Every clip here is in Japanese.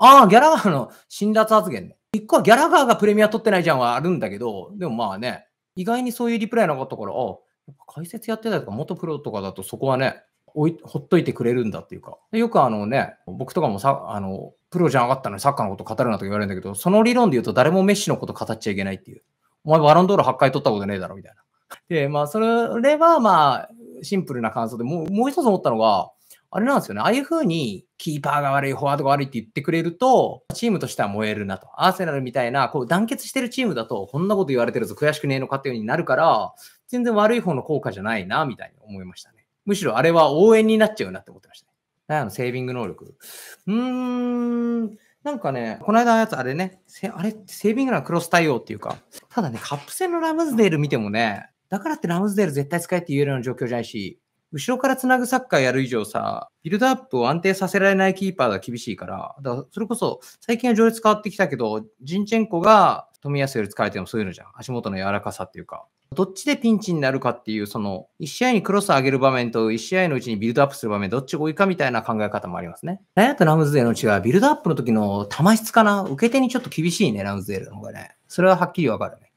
ああ、ギャラガーの辛辣発言ね。一個はギャラガーがプレミア取ってないじゃんはあるんだけど、でもまあね、意外にそういうリプライなかったから、ああ、解説やってたとか、元プロとかだとそこはね、おいほっといてくれるんだっていうか。よくあのね、僕とかもさ、あの、プロじゃなかったのにサッカーのこと語るなとか言われるんだけど、その理論で言うと誰もメッシのこと語っちゃいけないっていう。お前バロンドール8回取ったことねえだろみたいな。で、まあ、それはまあ、シンプルな感想で、もう、もう一つ思ったのが、あれなんですよね。ああいう風に、キーパーが悪い、フォワードが悪いって言ってくれると、チームとしては燃えるなと。アーセナルみたいな、こう団結してるチームだと、こんなこと言われてるぞ、悔しくねえのかっていうようになるから、全然悪い方の効果じゃないな、みたいに思いましたね。むしろあれは応援になっちゃうなって思ってましたね。あのセービング能力。うーん、なんかね、この間のやつあれね、あれ、セービングなクロス対応っていうか、ただね、カップ戦のラムズデール見てもね、だからってラムズデール絶対使えって言えるような状況じゃないし、後ろからつなぐサッカーやる以上さ、ビルドアップを安定させられないキーパーが厳しいから、だからそれこそ最近は序列変わってきたけど、ジンチェンコが富安より使えてもそういうのじゃん。足元の柔らかさっていうか。どっちでピンチになるかっていう、その、1試合にクロス上げる場面と、1試合のうちにビルドアップする場面、どっちが多いかみたいな考え方もありますね。ライアとラムズデーの違いは、ビルドアップの時の球質かな受け手にちょっと厳しいね、ラムズデーの方がね。それははっきりわかるね。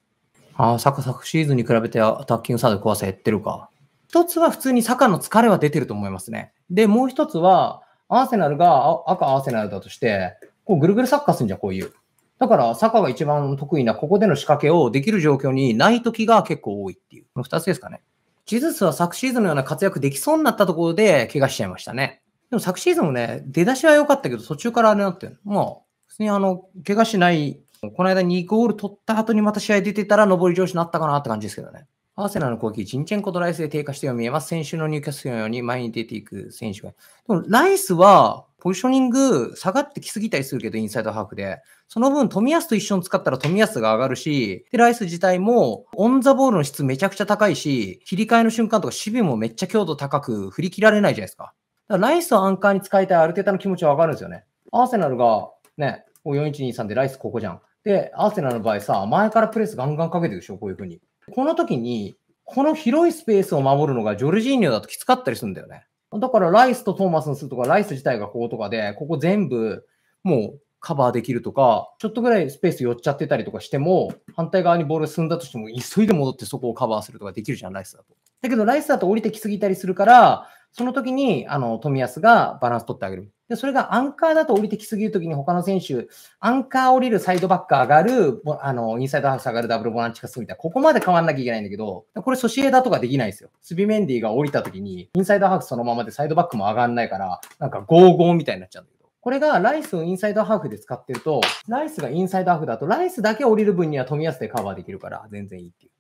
ああ、サクシーズンに比べてアタッキングサード怖さ減ってるか。一つは普通にサッカーの疲れは出てると思いますね。で、もう一つは、アーセナルが赤アーセナルだとして、こうぐるぐるサッカーするんじゃん、こういう。だから、サッカーが一番得意な、ここでの仕掛けをできる状況にない時が結構多いっていう。この二つですかね。ジズスは昨シーズンのような活躍できそうになったところで、怪我しちゃいましたね。でも昨シーズンもね、出だしは良かったけど、途中からあれなってる。もう、普通にあの、怪我しない、この間2ゴール取った後にまた試合出てたら、上り調子になったかなって感じですけどね。アーセナルの攻撃、ジンチェンコとライスで低下しては見えます。先週の入荷するように前に出ていく選手が。でも、ライスは、ポジショニング下がってきすぎたりするけど、インサイドハーフで。その分、富安と一緒に使ったら富安が上がるし、で、ライス自体も、オンザボールの質めちゃくちゃ高いし、切り替えの瞬間とか守備もめっちゃ強度高く振り切られないじゃないですか。だからライスをアンカーに使いたいアルテタの気持ちはわかるんですよね。アーセナルが、ね、4123でライスここじゃん。で、アーセナルの場合さ、前からプレスガンガンかけてるでしょ、こういうふうに。この時に、この広いスペースを守るのがジョルジーニョだときつかったりするんだよね。だからライスとトーマスにするとか、ライス自体がこうとかで、ここ全部もうカバーできるとか、ちょっとぐらいスペース寄っちゃってたりとかしても、反対側にボール進んだとしても、急いで戻ってそこをカバーするとかできるじゃん、ライスだと。だけど、ライスだと降りてきすぎたりするから、その時に、あの、冨安がバランス取ってあげる。で、それがアンカーだと降りてきすぎるときに他の選手、アンカー降りるサイドバック上がる、あの、インサイドハーフ下がるダブルボランチ化するみたいな、ここまで変わんなきゃいけないんだけど、これソシエダとかできないですよ。スビメンディが降りたときに、インサイドハーフそのままでサイドバックも上がんないから、なんか5-5みたいになっちゃうんだけど。これがライスをインサイドハーフで使ってると、ライスがインサイドハーフだと、ライスだけ降りる分には富安でカバーできるから、全然いいっていう。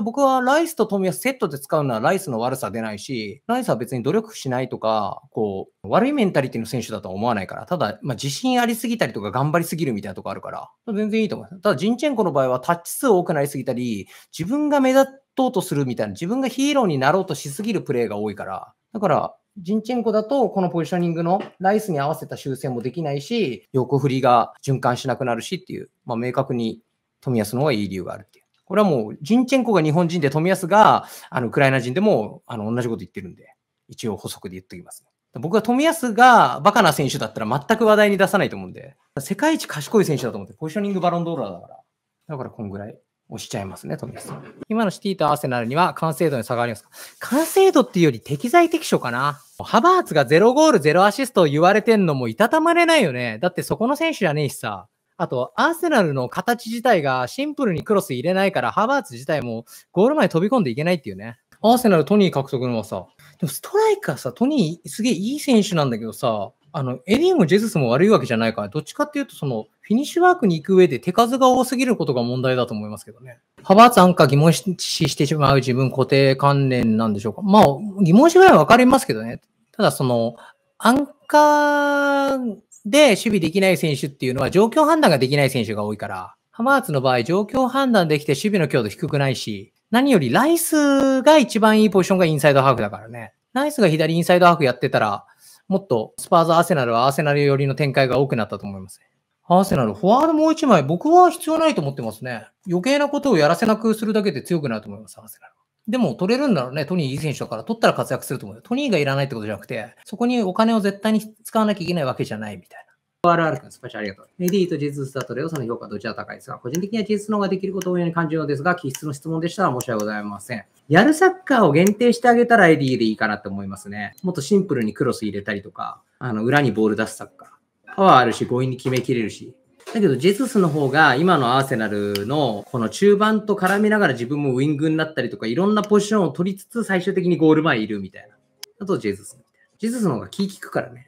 僕はライスと富安セットで使うのはライスの悪さ出ないし、ライスは別に努力しないとか、こう、悪いメンタリティの選手だとは思わないから、ただ、まあ、自信ありすぎたりとか頑張りすぎるみたいなとこあるから、全然いいと思います。ただ、ジンチェンコの場合はタッチ数多くなりすぎたり、自分が目立とうとするみたいな、自分がヒーローになろうとしすぎるプレーが多いから、だから、ジンチェンコだと、このポジショニングのライスに合わせた修正もできないし、横振りが循環しなくなるしっていう、まあ、明確に富安の方がいい理由があるっていう。これはもう、ジンチェンコが日本人で、冨安があのウクライナ人でもあの同じこと言ってるんで、一応補足で言っときます、僕は冨安がバカな選手だったら全く話題に出さないと思うんで、世界一賢い選手だと思って、ポジショニングバロンドーラーだから、だからこんぐらい押しちゃいますね、富安今のシティとアーセナルには完成度に差がありますか完成度っていうより適材適所かな。ハバーツが0ゴール0アシストを言われてんのもいたたまれないよね。だってそこの選手じゃねえしさ。あと、アーセナルの形自体がシンプルにクロス入れないから、ハバーツ自体もゴール前飛び込んでいけないっていうね。アーセナルトニー獲得のはさ、でもストライカーさ、トニーすげえいい選手なんだけどさ、あの、エディもジェズスも悪いわけじゃないから、どっちかっていうと、その、フィニッシュワークに行く上で手数が多すぎることが問題だと思いますけどね。派閥カー疑問視してしまう自分固定観念なんでしょうか。まあ、疑問ぐらいはわかりますけどね。ただ、その、アンカー、で守備できない選手っていうのは状況判断ができない選手が多いから、ハマーツの場合、状況判断できて守備の強度低くないし、何よりライスが一番いいポジションがインサイドハーフだからね。ライスが左インサイドハーフやってたら、もっとスパーズ、アーセナルはアーセナル寄りの展開が多くなったと思います。アーセナル、フォワードもう一枚、僕は必要ないと思ってますね。余計なことをやらせなくするだけで強くなると思います、アーセナルでも取れるんだろうね。トニーいい選手だから取ったら活躍すると思うよ。トニーがいらないってことじゃなくて、そこにお金を絶対に使わなきゃいけないわけじゃないみたいな。RR 君、スパシャありがとう。ディとジズスだとレオさんの評価どちら高いですか個人的にはズスの方ができることをように感じるのですが、気質の質問でしたら申し訳ございません。やるサッカーを限定してあげたらィーでいいかなって思いますね。もっとシンプルにクロス入れたりとか、あの裏にボール出すサッカー。パワーあるし、強引に決めきれるし、だけど、ジェズスの方が今のアーセナルのこの中盤と絡みながら自分もウィングになったりとか、いろんなポジションを取りつつ最終的にゴール前いるみたいな。あとジェズスみたいな。ジェズスの方が気利くからね。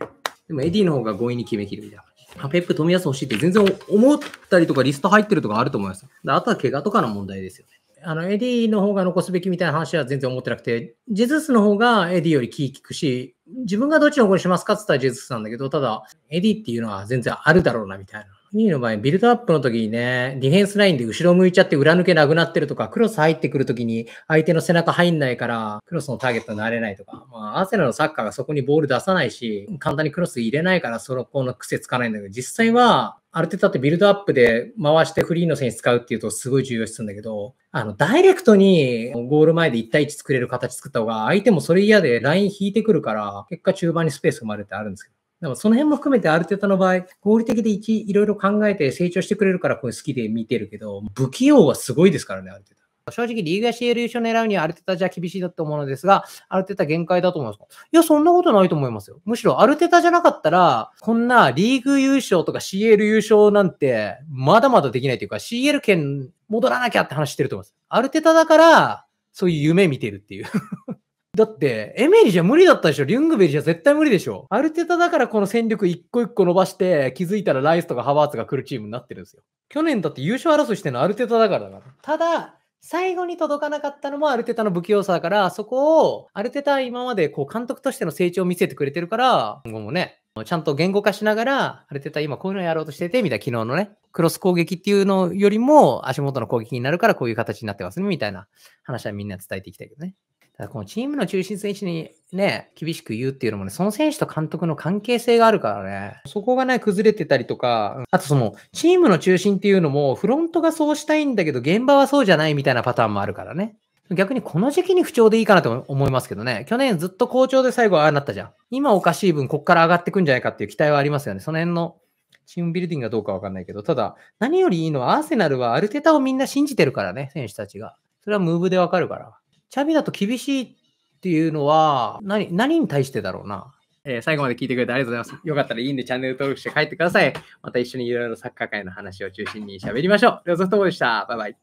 でもエディの方が強引に決めきるみたいな。ペップ、富安欲しいって全然思ったりとかリスト入ってるとかあると思います。あとは怪我とかの問題ですよね。あのエディの方が残すべきみたいな話は全然思ってなくて、ジェズスの方がエディより気利くし、自分がどっちの方にしますかって言ったらジェズスなんだけど、ただ、エディっていうのは全然あるだろうなみたいな。ニーの場合、ビルドアップの時にね、ディフェンスラインで後ろ向いちゃって裏抜けなくなってるとか、クロス入ってくる時に相手の背中入んないから、クロスのターゲットになれないとか、まあ、アーセナルのサッカーがそこにボール出さないし、簡単にクロス入れないから、そのこの癖つかないんだけど、実際は、ある程度ってビルドアップで回してフリーの選手使うっていうとすごい重要視するんだけど、あの、ダイレクトにゴール前で1対1作れる形作った方が、相手もそれ嫌でライン引いてくるから、結果中盤にスペース生まれてあるんですけど。だからその辺も含めてある程度の場合、合理的でいろいろ考えて成長してくれるからこれ好きで見てるけど、不器用はすごいですからね、ある程度。正直、リーグや CL 優勝狙うにはアルテタじゃ厳しいだと思うのですが、アルテタ限界だと思いますかいや、そんなことないと思いますよ。むしろアルテタじゃなかったら、こんなリーグ優勝とか CL 優勝なんて、まだまだできないというか、CL 圏戻らなきゃって話してると思います。アルテタだから、そういう夢見てるっていうだって、エメリじゃ無理だったでしょリュングベリじゃ絶対無理でしょアルテタだからこの戦力一個一個伸ばして、気づいたらライスとかハバーツが来るチームになってるんですよ。去年だって優勝争いしてるのアルテタだからだから。ただ、最後に届かなかったのもアルテタの不器用さだから、そこを、アルテタは今までこう監督としての成長を見せてくれてるから、今後もね、ちゃんと言語化しながら、アルテタ今こういうのやろうとしてて、みたいな昨日のね、クロス攻撃っていうのよりも足元の攻撃になるからこういう形になってますね、みたいな話はみんな伝えていきたいけどね。だこのチームの中心選手にね、厳しく言うっていうのもね、その選手と監督の関係性があるからね、そこがね、崩れてたりとか、あとその、チームの中心っていうのも、フロントがそうしたいんだけど、現場はそうじゃないみたいなパターンもあるからね。逆にこの時期に不調でいいかなと思いますけどね。去年ずっと好調で最後ああなったじゃん。今おかしい分、こっから上がってくんじゃないかっていう期待はありますよね。その辺のチームビルディングがどうかわかんないけど、ただ、何よりいいのはアーセナルはアルテタをみんな信じてるからね、選手たちが。それはムーブでわかるから。チャビだと厳しいっていうのは何、何に対してだろうな。えー、最後まで聞いてくれてありがとうございます。よかったらいいんでチャンネル登録して帰ってください。また一緒にいろいろサッカー界の話を中心に喋りましょう。では、ソフトボールでした。バイバイ。